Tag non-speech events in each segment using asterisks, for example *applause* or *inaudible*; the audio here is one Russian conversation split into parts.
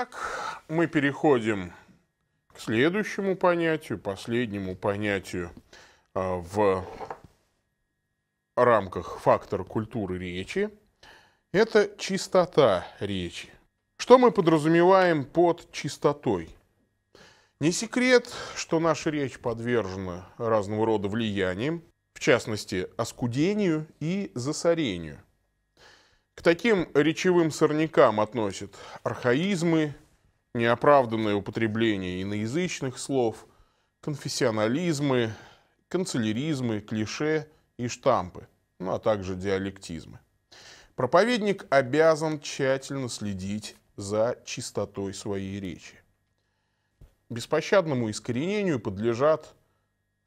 Итак, мы переходим к следующему понятию, последнему понятию а, в рамках фактора культуры речи. Это чистота речи. Что мы подразумеваем под чистотой? Не секрет, что наша речь подвержена разного рода влияниям, в частности, оскудению и засорению. К таким речевым сорнякам относят архаизмы, неоправданное употребление иноязычных слов, конфессионализмы, канцеляризмы, клише и штампы, ну а также диалектизмы. Проповедник обязан тщательно следить за чистотой своей речи. Беспощадному искоренению подлежат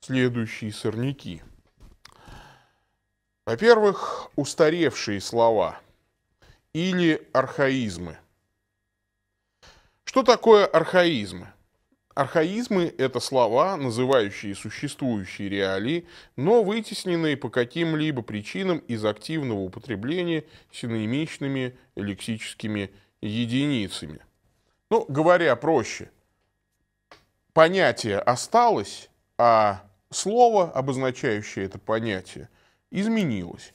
следующие сорняки. Во-первых, устаревшие слова – или архаизмы. Что такое архаизмы? Архаизмы – это слова, называющие существующие реалии, но вытесненные по каким-либо причинам из активного употребления синонимичными лексическими единицами. Ну, говоря проще, понятие осталось, а слово, обозначающее это понятие, изменилось.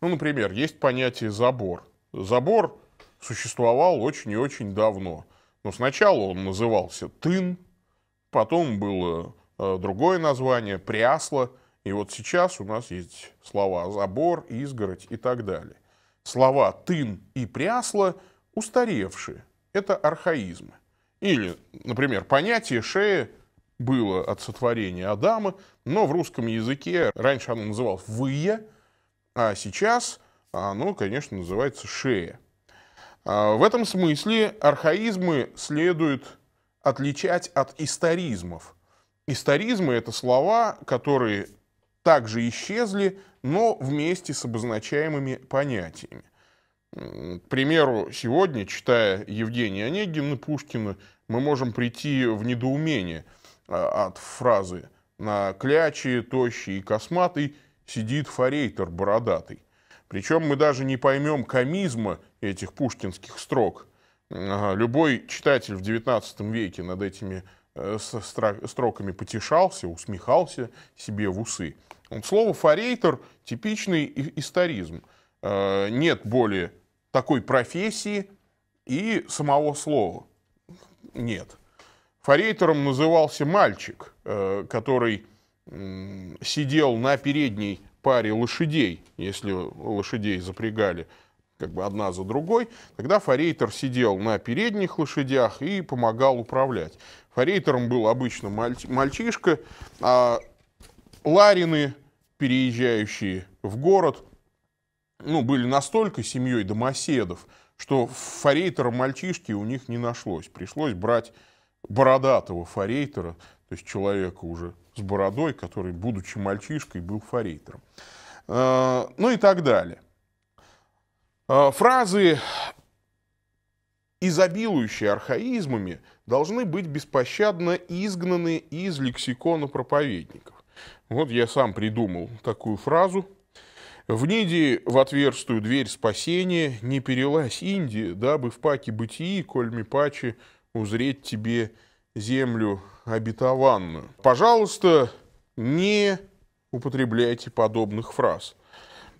Ну, например, есть понятие «забор», забор существовал очень и очень давно. Но сначала он назывался Тын, потом было э, другое название – Прясло. И вот сейчас у нас есть слова «забор», «изгородь» и так далее. Слова «тын» и «прясло» устаревшие. Это архаизмы. Или, например, понятие «шея» было от сотворения Адама, но в русском языке раньше оно называлось «выя», а сейчас – а оно, конечно, называется шея. А, в этом смысле архаизмы следует отличать от историзмов. Историзмы – это слова, которые также исчезли, но вместе с обозначаемыми понятиями. К примеру, сегодня, читая Евгения Онегина Пушкина, мы можем прийти в недоумение а, от фразы «на кляче, тощий и косматый сидит форейтор бородатый». Причем мы даже не поймем комизма этих пушкинских строк. Любой читатель в XIX веке над этими э, строками потешался, усмехался себе в усы. слово «форейтор» — типичный историзм. Э, нет более такой профессии и самого слова. Нет. Форейтором назывался мальчик, э, который сидел на передней паре лошадей, если лошадей запрягали как бы одна за другой, тогда форейтер сидел на передних лошадях и помогал управлять. Форейтером был обычно мальчишка, а ларины, переезжающие в город, ну, были настолько семьей домоседов, что форейтера мальчишки у них не нашлось. Пришлось брать бородатого форейтера, то есть человека уже с бородой, который, будучи мальчишкой, был форейтером. Э, ну и так далее. Э, фразы, изобилующие архаизмами, должны быть беспощадно изгнаны из лексикона проповедников. Вот я сам придумал такую фразу. «В неде в отверстую дверь спасения не перелась Индия, дабы в паке бытии, кольми паче, узреть тебе землю обетованную. Пожалуйста, не употребляйте подобных фраз.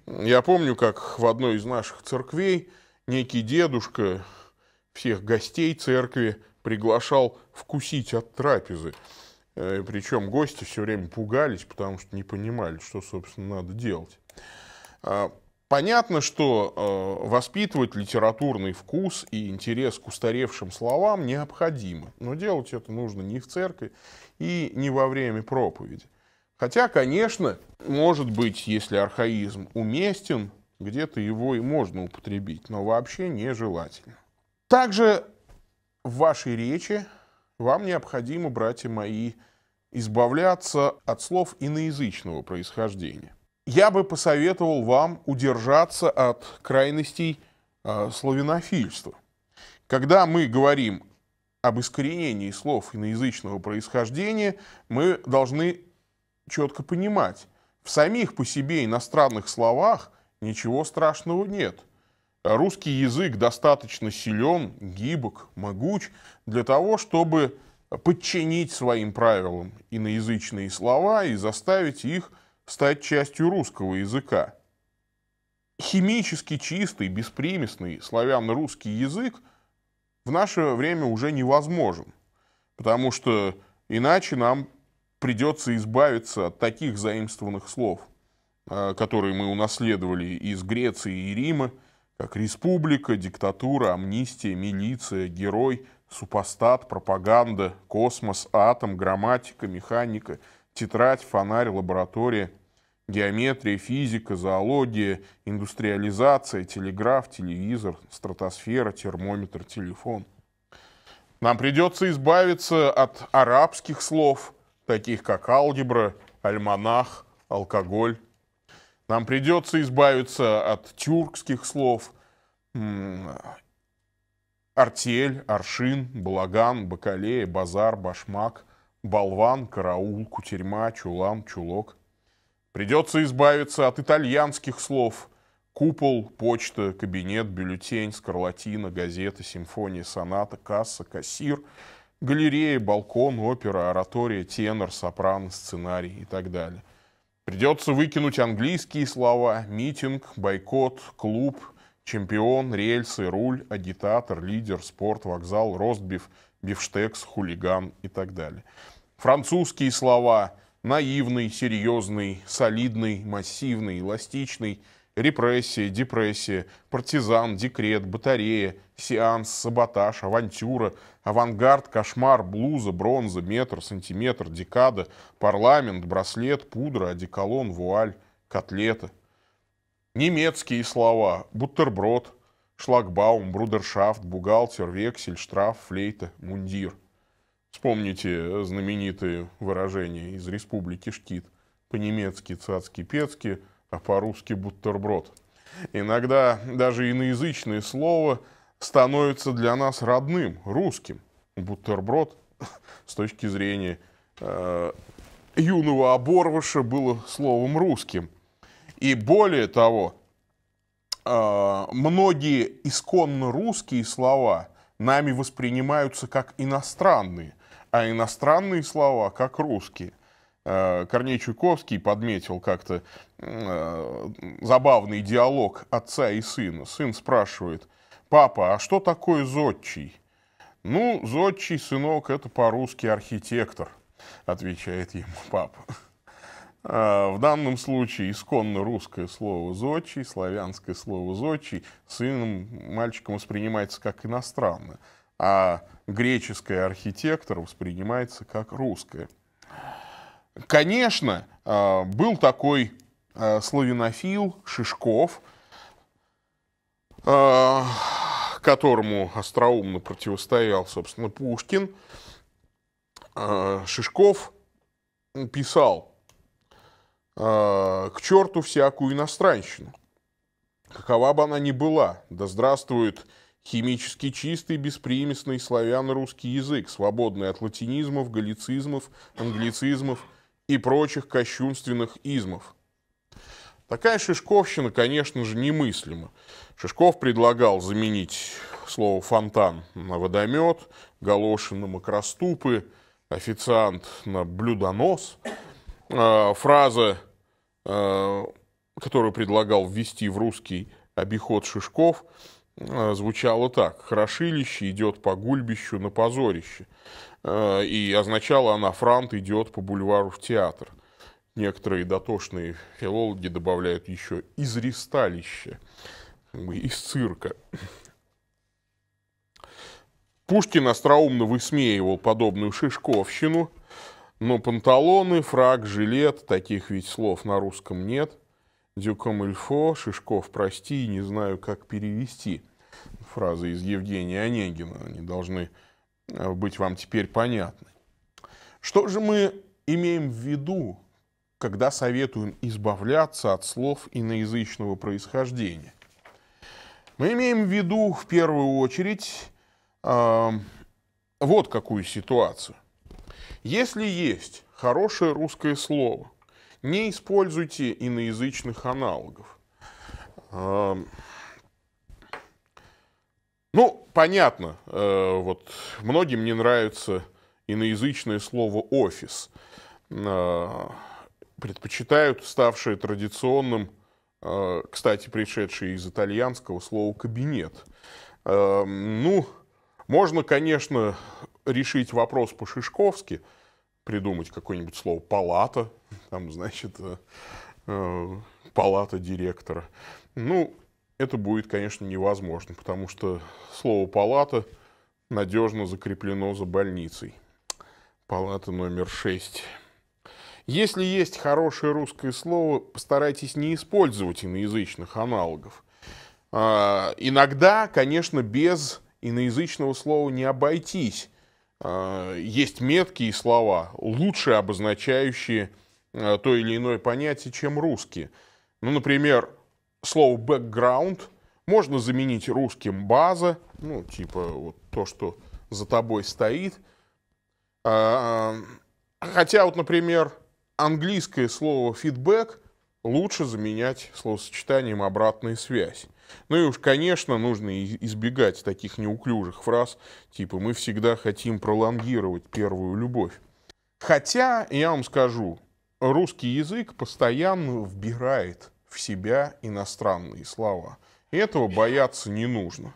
Я помню, как в одной из наших церквей некий дедушка всех гостей церкви приглашал вкусить от трапезы. Э, Причем гости все время пугались, потому что не понимали, что, собственно, надо делать. А, Понятно, что э, воспитывать литературный вкус и интерес к устаревшим словам необходимо, но делать это нужно не в церкви и не во время проповеди. Хотя, конечно, может быть, если архаизм уместен, где-то его и можно употребить, но вообще нежелательно. Также в вашей речи вам необходимо, братья мои, избавляться от слов иноязычного происхождения я бы посоветовал вам удержаться от крайностей э, славянофильства. Когда мы говорим об искоренении слов иноязычного происхождения, мы должны четко понимать, в самих по себе иностранных словах ничего страшного нет. Русский язык достаточно силен, гибок, могуч для того, чтобы подчинить своим правилам иноязычные слова и заставить их – стать частью русского языка. Химически чистый, беспримесный славяно-русский язык в наше время уже невозможен, потому что иначе нам придется избавиться от таких заимствованных слов, э, которые мы унаследовали из Греции и Рима, как республика, диктатура, амнистия, милиция, герой, супостат, пропаганда, космос, атом, грамматика, механика – тетрадь, фонарь, лаборатория, геометрия, физика, зоология, индустриализация, телеграф, телевизор, стратосфера, термометр, телефон. Нам придется избавиться от арабских слов, таких как алгебра, альманах, алкоголь. Нам придется избавиться от тюркских слов, артель, аршин, балаган, бакалея, базар, башмак – болван, караул, кутерьма, чулан, чулок. Придется избавиться от итальянских слов. Купол, почта, кабинет, бюллетень, скарлатина, газета, симфония, соната, касса, кассир, галерея, балкон, опера, оратория, тенор, сопрано, сценарий и так далее. Придется выкинуть английские слова, митинг, бойкот, клуб, чемпион, рельсы, руль, агитатор, лидер, спорт, вокзал, ростбиф, бифштекс, хулиган и так далее. Французские слова наивный, серьезный, солидный, массивный, эластичный, репрессия, депрессия, партизан, декрет, батарея, сеанс, саботаж, авантюра, авангард, кошмар, блуза, бронза, метр, сантиметр, декада, парламент, браслет, пудра, одеколон, вуаль, котлета. Немецкие слова, бутерброд, шлагбаум, брудершафт, бухгалтер, вексель, штраф, флейта, мундир – Вспомните э, знаменитые выражения из республики Шкит. По-немецки цацки-пецки, а по-русски бутерброд. Иногда даже иноязычные слова становятся для нас родным, русским. Бутерброд *laughs* с точки зрения э, юного оборвыша было словом русским. И более того, э, многие исконно русские слова нами воспринимаются как иностранные – а иностранные слова как русские. Э, Корней Чуковский подметил как-то э, забавный диалог отца и сына. Сын спрашивает, папа, а что такое зодчий? Ну, зодчий, сынок, это по-русски архитектор, отвечает ему папа. Э, в данном случае исконно русское слово «зодчий», славянское слово «зодчий» сыном мальчиком воспринимается как иностранное а греческая архитектор воспринимается как русская. Конечно, э, был такой э, славянофил Шишков, э, которому остроумно противостоял, собственно, Пушкин. Шишков писал к черту всякую иностранщину. Какова бы она ни была, да здравствует Химически чистый, беспримесный славяно-русский язык, свободный от латинизмов, галицизмов, англицизмов и прочих кощунственных измов. Такая шишковщина, конечно же, немыслима. Шишков предлагал заменить слово «фонтан» на «водомет», «галоши» на «макроступы», «официант» на «блюдонос». А, фраза, а, которую предлагал ввести в русский обиход Шишков – Э, звучало так. «Хорошилище идет по гульбищу на позорище». Э, и означала она «Франт идет по бульвару в театр». Некоторые дотошные филологи добавляют еще «из ресталища», из цирка. Пушкин остроумно высмеивал подобную шишковщину, но панталоны, фраг, жилет, таких ведь слов на русском нет – Дюком Ильфо, Шишков, прости, не знаю, как перевести. Фразы из Евгения Онегина, они должны э, быть вам теперь понятны. Что же мы имеем в виду, когда советуем избавляться от слов иноязычного происхождения? Мы имеем в виду в первую очередь э, вот какую ситуацию. Если есть хорошее русское слово, не используйте иноязычных аналогов. Ну, понятно, э, вот многим не нравится иноязычное слово «офис». Э, предпочитают ставшее традиционным, э, кстати, пришедшее из итальянского слово «кабинет». Ну, можно, конечно, решить вопрос по-шишковски – придумать какое-нибудь слово «палата», *laughs* там, значит, э, э, «палата директора». Ну, это будет, конечно, невозможно, потому что слово «палата» надежно закреплено за больницей. Палата номер шесть Если есть хорошее русское слово, постарайтесь не использовать иноязычных аналогов. А, иногда, конечно, без иноязычного слова не обойтись. А, есть метки и слова, лучше обозначающие а, то или иное понятие, чем русские. Ну, например, слово «бэкграунд» можно заменить русским «база», ну, типа вот то, что за тобой стоит. А, хотя вот, например, английское слово «фидбэк» лучше заменять словосочетанием «обратная связь». Ну и уж, конечно, нужно избегать таких неуклюжих фраз, типа «мы всегда хотим пролонгировать первую любовь». Хотя, я вам скажу, русский язык постоянно вбирает в себя иностранные слова. И этого бояться не нужно.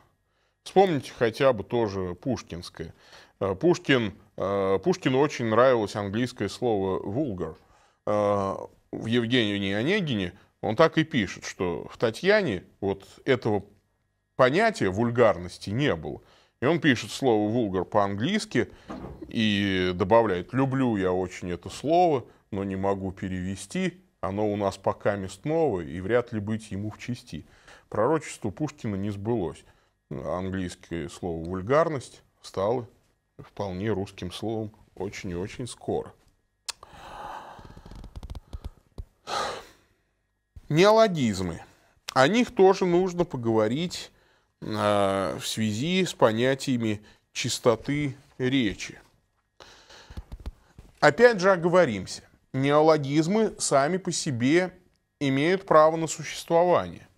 Вспомните хотя бы тоже пушкинское. Э, Пушкин, э, Пушкину очень нравилось английское слово «vulgar». Э, в Евгении Онегине он так и пишет, что в Татьяне вот этого понятия вульгарности не было. И он пишет слово «вулгар» по-английски и добавляет «люблю я очень это слово, но не могу перевести, оно у нас пока мест новое и вряд ли быть ему в чести». Пророчество Пушкина не сбылось. Английское слово «вульгарность» стало вполне русским словом очень и очень скоро. Неологизмы. О них тоже нужно поговорить э, в связи с понятиями чистоты речи. Опять же оговоримся. Неологизмы сами по себе имеют право на существование.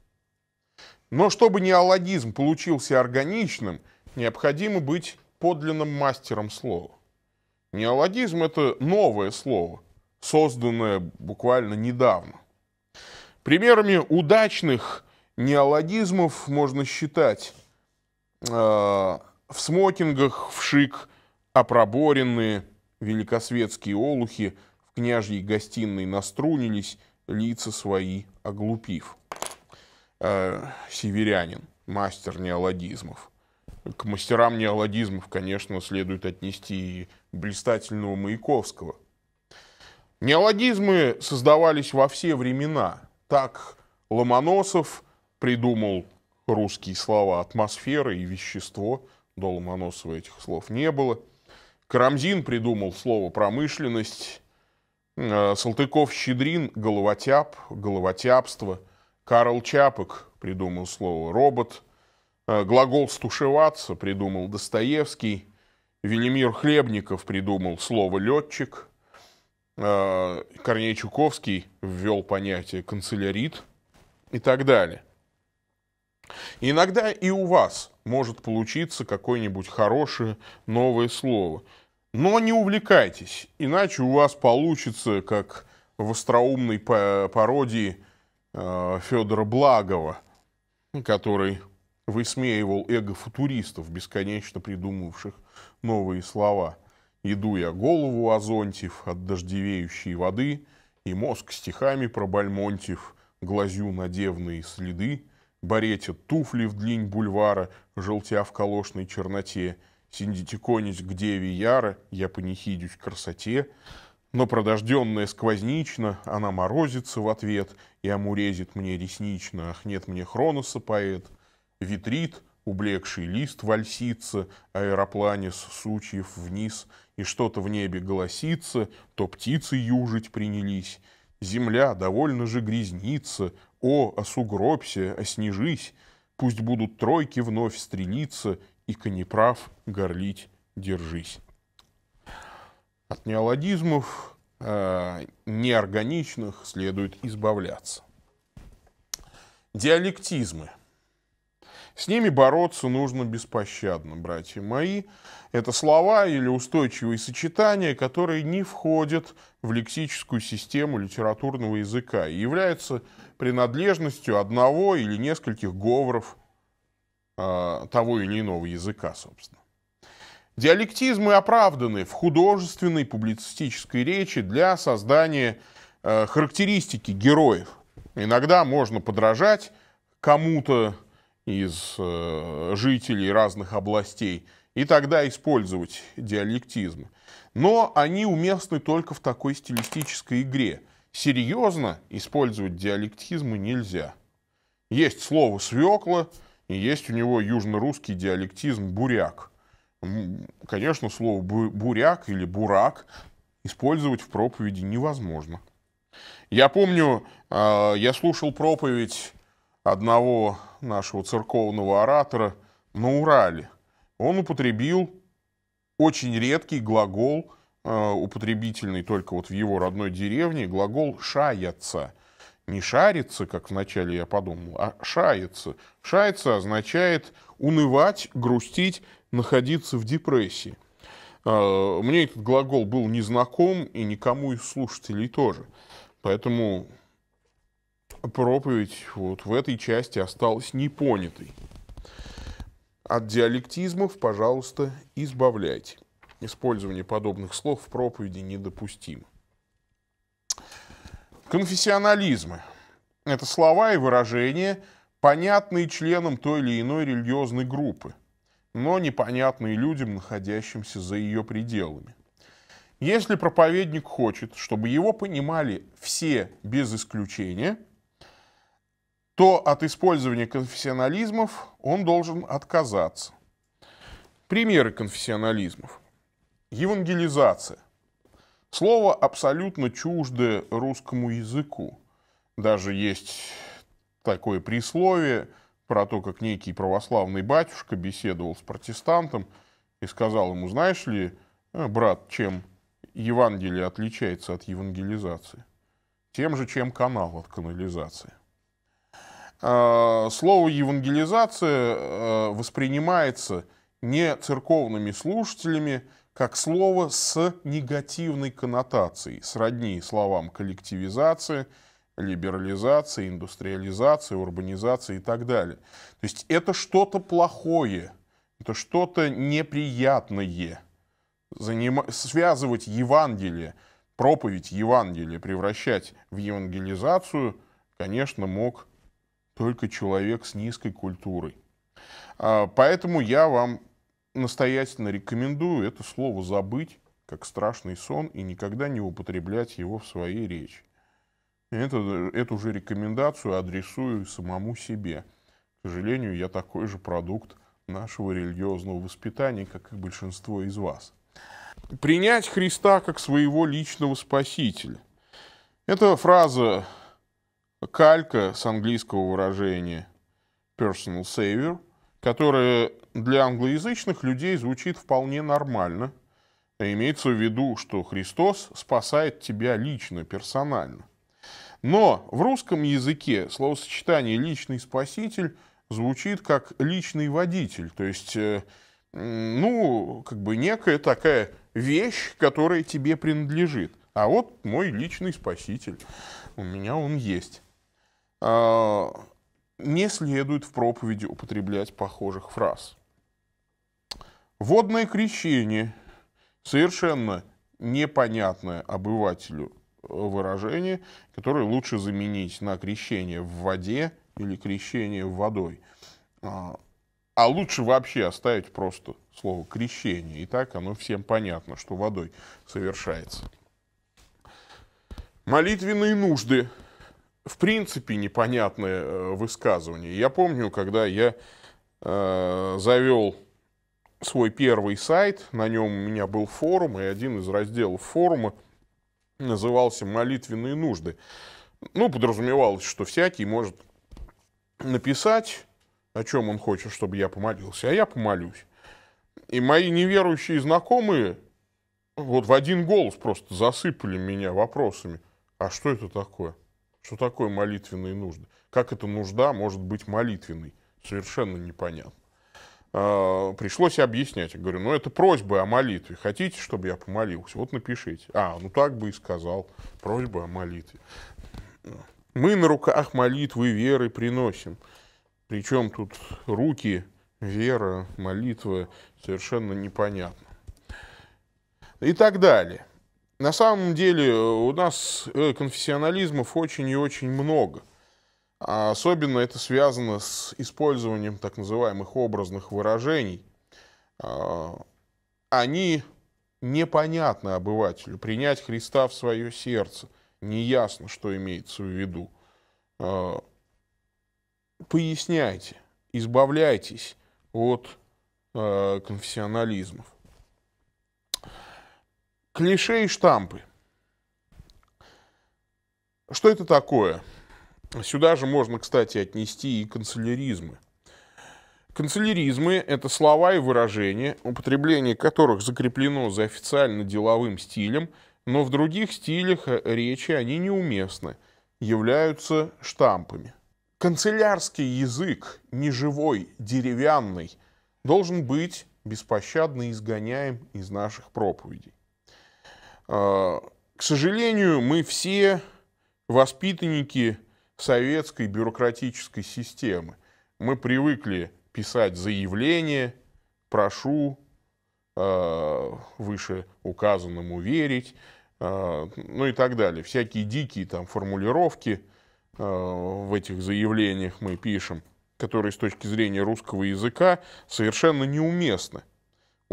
Но чтобы неологизм получился органичным, необходимо быть подлинным мастером слова. Неологизм – это новое слово, созданное буквально недавно. Примерами удачных неологизмов можно считать э, в смокингах, в шик, опроборенные великосветские олухи в княжьей гостиной наструнились, лица свои оглупив. Э, северянин, мастер неологизмов. К мастерам неологизмов, конечно, следует отнести и блистательного Маяковского. Неологизмы создавались во все времена – так Ломоносов придумал русские слова «атмосфера» и «вещество». До Ломоносова этих слов не было. Карамзин придумал слово «промышленность». Э, Салтыков-Щедрин – «головотяп», «головотяпство». Карл Чапок придумал слово «робот». Э, Глагол «стушеваться» придумал Достоевский. Велимир Хлебников придумал слово «летчик». Э, Корней Чуковский ввел понятие канцелярит и так далее. иногда и у вас может получиться какое-нибудь хорошее новое слово. Но не увлекайтесь, иначе у вас получится, как в остроумной пародии э, Федора Благова, который высмеивал эго футуристов, бесконечно придумывавших новые слова – Иду я голову озонтив от дождевеющей воды, И мозг стихами пробальмонтив, глазю на девные следы, Барете туфли вдлинь бульвара, желтя в колошной черноте, Синдитиконюсь к деве яра, я понехидюсь красоте, но продожденная сквознично, она морозится в ответ и амурезит мне реснично, ах нет мне Хроноса поэт, витрит — Ублекший лист вальсится, аэропланис сучьев вниз, И что-то в небе голосится, то птицы южить принялись. Земля довольно же грязнится, о, осугробься, а оснежись, а Пусть будут тройки вновь стрелиться, И конеправ горлить держись. От неологизмов э, неорганичных следует избавляться. Диалектизмы – с ними бороться нужно беспощадно, братья мои. Это слова или устойчивые сочетания, которые не входят в лексическую систему литературного языка и являются принадлежностью одного или нескольких говоров э, того или иного языка, собственно. Диалектизмы оправданы в художественной публицистической речи для создания э, характеристики героев. Иногда можно подражать кому-то, из э, жителей разных областей, и тогда использовать диалектизм, Но они уместны только в такой стилистической игре. Серьезно использовать диалектизмы нельзя. Есть слово «свекла», и есть у него южно-русский диалектизм «буряк». Конечно, слово «буряк» или «бурак» использовать в проповеди невозможно. Я помню, э, я слушал проповедь одного нашего церковного оратора на Урале. Он употребил очень редкий глагол, э, употребительный только вот в его родной деревне, глагол «шаяться». Не шариться, как вначале я подумал, а «шается». «Шается» означает унывать, грустить, находиться в депрессии. Э, мне этот глагол был незнаком и никому из слушателей тоже. Поэтому проповедь вот в этой части осталась непонятой. От диалектизмов, пожалуйста, избавляйте. Использование подобных слов в проповеди недопустимо. Конфессионализмы – это слова и выражения, понятные членам той или иной религиозной группы, но непонятные людям, находящимся за ее пределами. Если проповедник хочет, чтобы его понимали все без исключения – то от использования конфессионализмов он должен отказаться. Примеры конфессионализмов. Евангелизация. Слово абсолютно чуждое русскому языку. Даже есть такое присловие про то, как некий православный батюшка беседовал с протестантом и сказал ему, знаешь ли, э, брат, чем Евангелие отличается от евангелизации? Тем же, чем канал от канализации. Э, слово евангелизация э, воспринимается не церковными слушателями как слово с негативной коннотацией, сродни словам коллективизация, либерализация, индустриализация, урбанизация и так далее. То есть это что-то плохое, это что-то неприятное. Заним... Связывать Евангелие, проповедь Евангелия, превращать в евангелизацию, конечно, мог только человек с низкой культурой. А, поэтому я вам настоятельно рекомендую это слово забыть, как страшный сон, и никогда не употреблять его в своей речи. Это, эту же рекомендацию адресую самому себе. К сожалению, я такой же продукт нашего религиозного воспитания, как и большинство из вас. Принять Христа как своего личного спасителя. Эта фраза калька с английского выражения personal savior", которое для англоязычных людей звучит вполне нормально. А имеется в виду, что Христос спасает тебя лично, персонально. Но в русском языке словосочетание «личный спаситель» звучит как «личный водитель», то есть, э, ну, как бы некая такая вещь, которая тебе принадлежит. А вот мой личный спаситель, у меня он есть. А, не следует в проповеди употреблять похожих фраз. Водное крещение – совершенно непонятное обывателю э, выражение, которое лучше заменить на крещение в воде или крещение водой. А, а лучше вообще оставить просто слово «крещение». И так оно всем понятно, что водой совершается. Молитвенные нужды – в принципе непонятное э, высказывание. Я помню, когда я э, завел свой первый сайт, на нем у меня был форум, и один из разделов форума назывался «Молитвенные нужды». Ну, подразумевалось, что всякий может написать, о чем он хочет, чтобы я помолился, а я помолюсь. И мои неверующие знакомые вот в один голос просто засыпали меня вопросами. А что это такое? Что такое молитвенные нужды? Как эта нужда может быть молитвенной? Совершенно непонятно. А, пришлось объяснять. Я говорю, ну это просьба о молитве. Хотите, чтобы я помолился? Вот напишите. А, ну так бы и сказал. Просьба о молитве. Мы на руках молитвы веры приносим. Причем тут руки, вера, молитва совершенно непонятно. И так далее. На самом деле э, у нас э, конфессионализмов очень и очень много. А особенно это связано с использованием так называемых образных выражений. А, они непонятны обывателю. Принять Христа в свое сердце. Неясно, что имеется в виду. А, поясняйте, избавляйтесь от э, конфессионализмов. Клише и штампы. Что это такое? Сюда же можно, кстати, отнести и канцеляризмы. Канцеляризмы – это слова и выражения, употребление которых закреплено за официально деловым стилем, но в других стилях речи они неуместны, являются штампами. Канцелярский язык, неживой, деревянный, должен быть беспощадно изгоняем из наших проповедей. А, к сожалению, мы все воспитанники советской бюрократической системы. Мы привыкли писать заявление, прошу э, выше указанному верить, а, ну и так далее. Всякие дикие там формулировки в этих заявлениях мы пишем, которые с точки зрения русского языка совершенно неуместны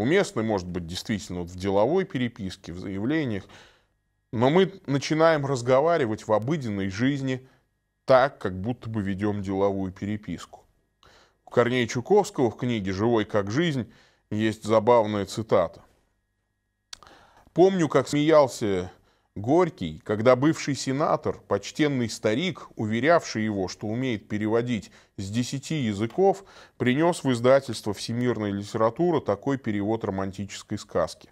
уместны, может быть, действительно вот в деловой переписке, в заявлениях, но мы начинаем разговаривать в обыденной жизни так, как будто бы ведем деловую переписку. У Корнея Чуковского в книге «Живой как жизнь» есть забавная цитата. «Помню, как смеялся Горький, когда бывший сенатор, почтенный старик, уверявший его, что умеет переводить с десяти языков, принес в издательство «Всемирная литература» такой перевод романтической сказки.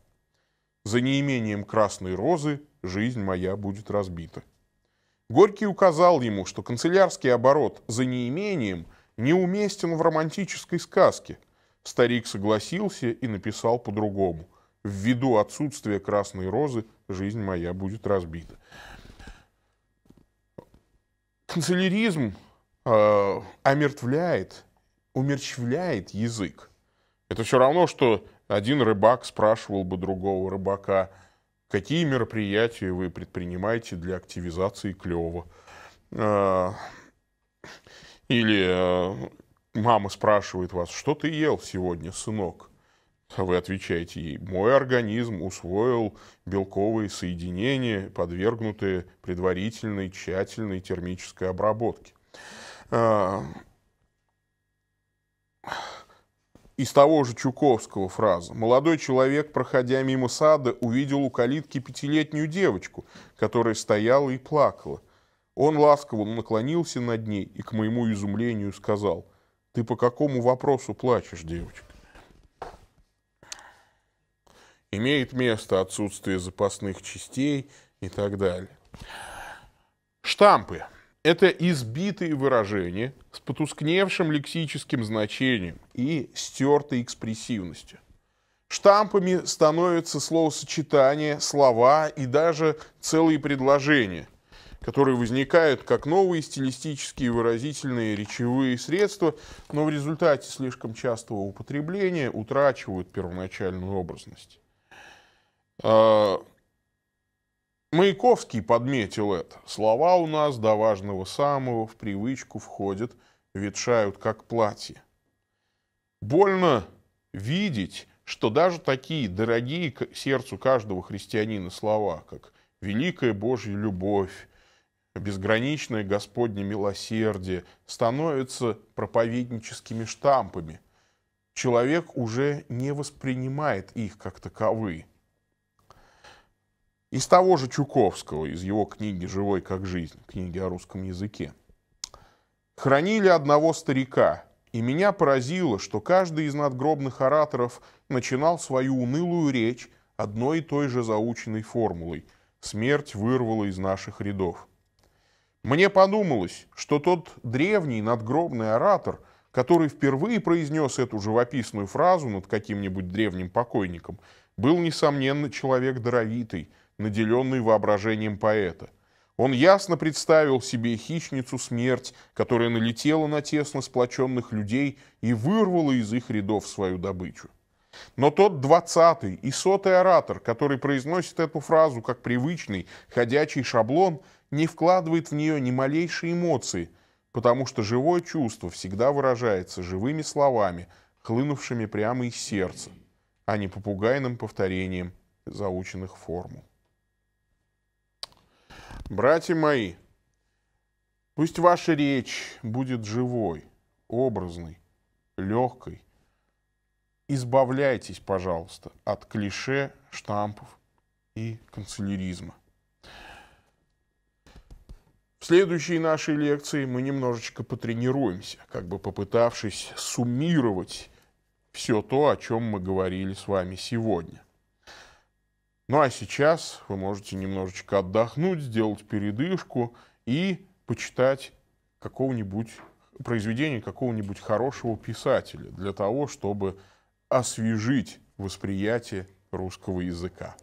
«За неимением красной розы жизнь моя будет разбита». Горький указал ему, что канцелярский оборот «за неимением» неуместен в романтической сказке. Старик согласился и написал по-другому. Ввиду отсутствия красной розы – жизнь моя будет разбита. Канцеляризм э, омертвляет, умерщвляет язык. Это все равно, что один рыбак спрашивал бы другого рыбака, какие мероприятия вы предпринимаете для активизации клева. Э, или э, мама спрашивает вас, что ты ел сегодня, сынок? А вы отвечаете ей, мой организм усвоил белковые соединения, подвергнутые предварительной тщательной термической обработке. А, из того же Чуковского фраза. Молодой человек, проходя мимо сада, увидел у калитки пятилетнюю девочку, которая стояла и плакала. Он ласково наклонился над ней и, к моему изумлению, сказал, «Ты по какому вопросу плачешь, девочка?» имеет место отсутствие запасных частей и так далее. Штампы – это избитые выражения с потускневшим лексическим значением и стертой экспрессивностью. Штампами становятся словосочетания, слова и даже целые предложения, которые возникают как новые стилистические выразительные речевые средства, но в результате слишком частого употребления утрачивают первоначальную образность. А, Маяковский подметил это. Слова у нас до важного самого в привычку входят, ветшают как платье. Больно видеть, что даже такие дорогие сердцу каждого христианина слова, как «великая Божья любовь», «безграничное Господне милосердие», становятся проповедническими штампами. Человек уже не воспринимает их как таковые – из того же Чуковского, из его книги «Живой как жизнь», книги о русском языке. Хранили одного старика, и меня поразило, что каждый из надгробных ораторов начинал свою унылую речь одной и той же заученной формулой «Смерть вырвала из наших рядов». Мне подумалось, что тот древний надгробный оратор, который впервые произнес эту живописную фразу над каким-нибудь древним покойником, был, несомненно, человек даровитый – наделенный воображением поэта. Он ясно представил себе хищницу смерть, которая налетела на тесно сплоченных людей и вырвала из их рядов свою добычу. Но тот двадцатый и сотый оратор, который произносит эту фразу как привычный, ходячий шаблон, не вкладывает в нее ни малейшей эмоции, потому что живое чувство всегда выражается живыми словами, хлынувшими прямо из сердца, а не попугайным повторением заученных формул. Братья мои, пусть ваша речь будет живой, образной, легкой. Избавляйтесь, пожалуйста, от клише, штампов и канцеляризма. В следующей нашей лекции мы немножечко потренируемся, как бы попытавшись суммировать все то, о чем мы говорили с вами сегодня. Ну а сейчас вы можете немножечко отдохнуть, сделать передышку и почитать какого-нибудь произведения какого-нибудь хорошего писателя для того, чтобы освежить восприятие русского языка.